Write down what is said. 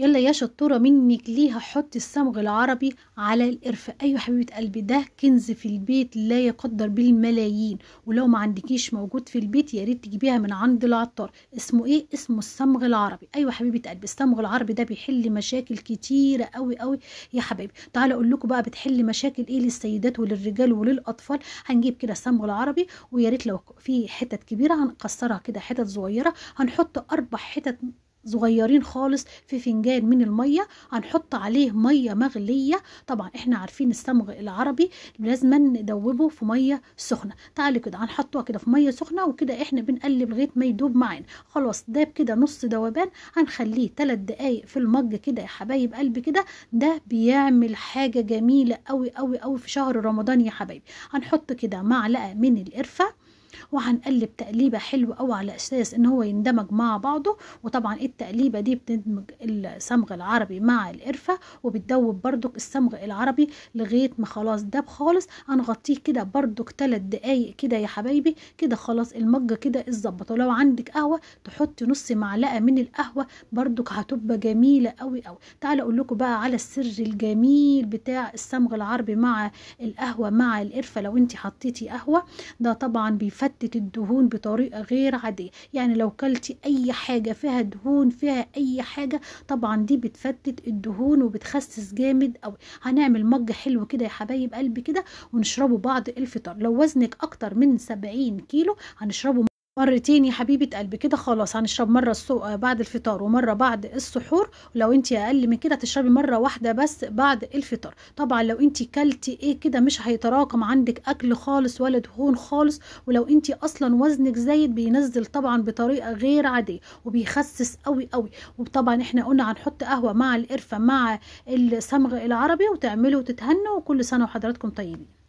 يلا يا شطورة منك ليها حطي الصمغ العربي على القرفة أيوة حبيبة قلبي ده كنز في البيت لا يقدر بالملايين ولو ما عندكيش موجود في البيت يا ريت تجيبيها من عند العطار اسمه ايه اسمه الصمغ العربي أيوة حبيبة قلبي الصمغ العربي ده بيحل مشاكل كتيرة قوي قوي يا حبايبي تعالى أقول لكم بقى بتحل مشاكل ايه للسيدات وللرجال وللأطفال هنجيب كده الصمغ العربي ويا ريت لو في حتت كبيرة هنكسرها كده حتت صغيرة هنحط أربع حتت صغيرين خالص في فنجان من المية هنحط عليه مية مغلية طبعا احنا عارفين الصمغ العربي لازم ندوبه في مية سخنة تعالي كده هنحطه كده في مية سخنة وكده احنا بنقلب لغاية ما يدوب معانا خلاص داب كده نص دوبان هنخليه تلات دقايق في المج كده يا حبايب قلبي كده ده بيعمل حاجة جميلة قوي قوي قوي في شهر رمضان يا حبايبي هنحط كده معلقة من القرفة وهنقلب تقليبه حلوه قوي على اساس ان هو يندمج مع بعضه وطبعا إيه التقليبه دي بتدمج الصمغ العربي مع القرفه وبتدوب بردك الصمغ العربي لغايه ما خلاص داب خالص هنغطيه كده بردك ثلاث دقايق كده يا حبايبي كده خلاص المجه كده اتظبط ولو عندك قهوه تحطي نص معلقه من القهوه بردك هتبقى جميله قوي قوي تعالى اقول لكم بقى على السر الجميل بتاع الصمغ العربي مع القهوه مع القرفه لو انت حطيتي قهوه ده طبعا بيف بتفتت الدهون بطريقة غير عادية يعني لو كلتي أي حاجة فيها دهون فيها أي حاجة طبعا دي بتفتت الدهون وبتخسس جامد أوي هنعمل مج حلو كده يا حبايب قلبي كده ونشربه بعد الفطار لو وزنك أكتر من سبعين كيلو هنشربه مرتين يا حبيبه قلبي كده خلاص هنشرب مره بعد الفطار ومره بعد السحور ولو انت اقل من كده تشربي مره واحده بس بعد الفطار طبعا لو انت كلتي ايه كده مش هيتراكم عندك اكل خالص ولا دهون خالص ولو انت اصلا وزنك زايد بينزل طبعا بطريقه غير عاديه وبيخسس قوي قوي وطبعا احنا قلنا هنحط قهوه مع القرفه مع السمغ العربي وتعملوا وتتهنوا وكل سنه وحضراتكم طيبين